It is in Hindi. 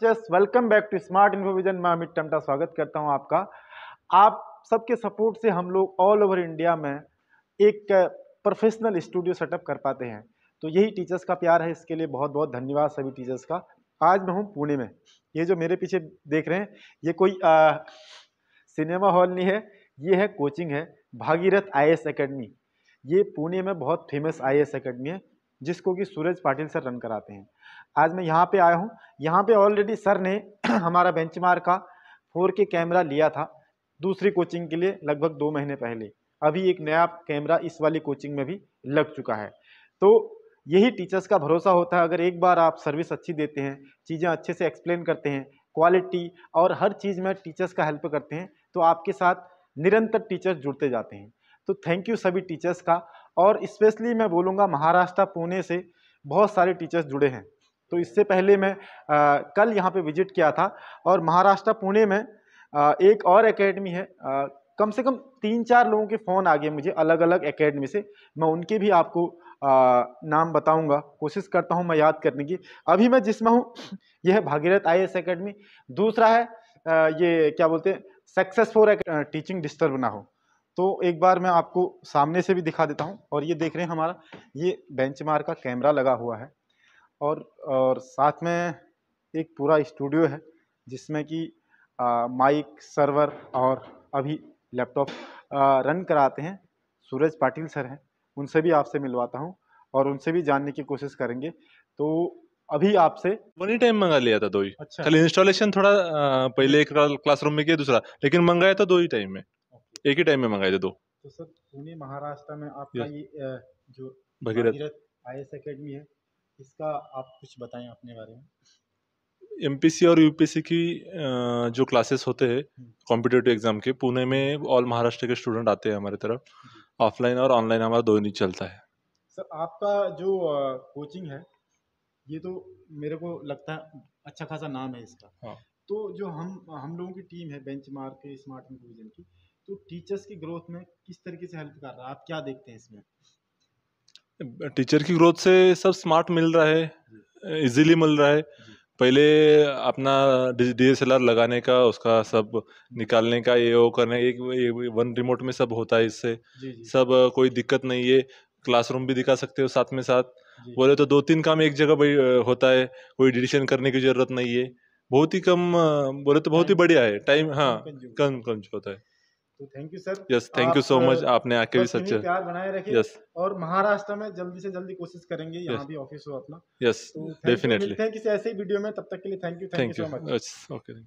Teachers welcome back to smart Infovision मैं अमित टमटा स्वागत करता हूं आपका आप सबके सपोर्ट से हम लोग ऑल ओवर इंडिया में एक प्रोफेशनल स्टूडियो सेटअप कर पाते हैं तो यही टीचर्स का प्यार है इसके लिए बहुत बहुत धन्यवाद सभी टीचर्स का आज मैं हूँ पुणे में ये जो मेरे पीछे देख रहे हैं ये कोई आ, सिनेमा हॉल नहीं है ये है कोचिंग है भागीरथ आई अकेडमी ये पुणे में बहुत फेमस आई एस है जिसको कि सूरज पाटिल सर रन कराते हैं आज मैं यहाँ पे आया हूँ यहाँ पे ऑलरेडी सर ने हमारा बेंचमार्क का फोर के कैमरा लिया था दूसरी कोचिंग के लिए लगभग दो महीने पहले अभी एक नया कैमरा इस वाली कोचिंग में भी लग चुका है तो यही टीचर्स का भरोसा होता है अगर एक बार आप सर्विस अच्छी देते हैं चीज़ें अच्छे से एक्सप्लेन करते हैं क्वालिटी और हर चीज़ में टीचर्स का हेल्प करते हैं तो आपके साथ निरंतर टीचर्स जुड़ते जाते हैं तो थैंक यू सभी टीचर्स का और इस्पेशली मैं बोलूँगा महाराष्ट्र पुणे से बहुत सारे टीचर्स जुड़े हैं तो इससे पहले मैं आ, कल यहाँ पे विजिट किया था और महाराष्ट्र पुणे में आ, एक और एकेडमी है आ, कम से कम तीन चार लोगों के फ़ोन आ गए मुझे अलग अलग एकेडमी से मैं उनके भी आपको आ, नाम बताऊंगा कोशिश करता हूँ मैं याद करने की अभी मैं जिसमें हूँ यह है भागीरथ आई एस एकेडमी दूसरा है आ, ये क्या बोलते हैं सक्सेसफुल टीचिंग डिस्टर्ब ना हो तो एक बार मैं आपको सामने से भी दिखा देता हूँ और ये देख रहे हैं हमारा ये बेंचमार्क का कैमरा लगा हुआ है और और साथ में एक पूरा स्टूडियो है जिसमें कि माइक सर्वर और अभी लैपटॉप रन कराते हैं सूरज पाटिल सर हैं उनसे भी आपसे मिलवाता हूँ और उनसे भी जानने की कोशिश करेंगे तो अभी आपसे वन ही टाइम मंगा लिया था दो ही अच्छा खाली इंस्टॉलेशन थोड़ा पहले एक क्लासरूम में किया दूसरा लेकिन मंगाया था दो ही टाइम में एक ही टाइम में मंगाए थे दो तो सर पुणे महाराष्ट्र में आपका ये जो भगीरथ आई एस अकेडमी है इसका आप कुछ बताएं अपने बारे में एम और यू की जो क्लासेस होते हैं कॉम्पिटेटिव एग्जाम के पुणे में ऑल महाराष्ट्र के स्टूडेंट आते हैं हमारे तरफ ऑफलाइन और ऑनलाइन हमारा दोनों ही चलता है सर आपका जो कोचिंग है ये तो मेरे को लगता है अच्छा खासा नाम है इसका हाँ। तो जो हम हम लोगों की टीम है बेंच मार्क स्मार्ट इंक्लूजन की तो टीचर्स की ग्रोथ में किस तरीके से हेल्प कर रहा है आप क्या देखते हैं इसमें टीचर की ग्रोथ से सब स्मार्ट मिल रहा है इजीली मिल रहा है पहले अपना डी एस एल आर लगाने का उसका सब निकालने का ये वो करने एक वन रिमोट में सब होता है इससे जी जी। सब कोई दिक्कत नहीं है क्लासरूम भी दिखा सकते हो साथ में साथ बोले तो दो तीन काम एक जगह होता है कोई डिडिशन करने की जरूरत नहीं है बहुत ही कम बोले तो बहुत ही बढ़िया है टाइम हाँ कम कम होता है तो thank you sir yes thank you so much आपने आके भी सच्चे प्यार बनाए रखे यस yes. और महाराष्ट्र में जल्दी से जल्दी कोशिश करेंगे यहाँ yes. भी ऑफिस हो अपना यस डेफिनेटली थैंक यू ऐसे ही वीडियो में तब तक के लिए thank you thank you so much okay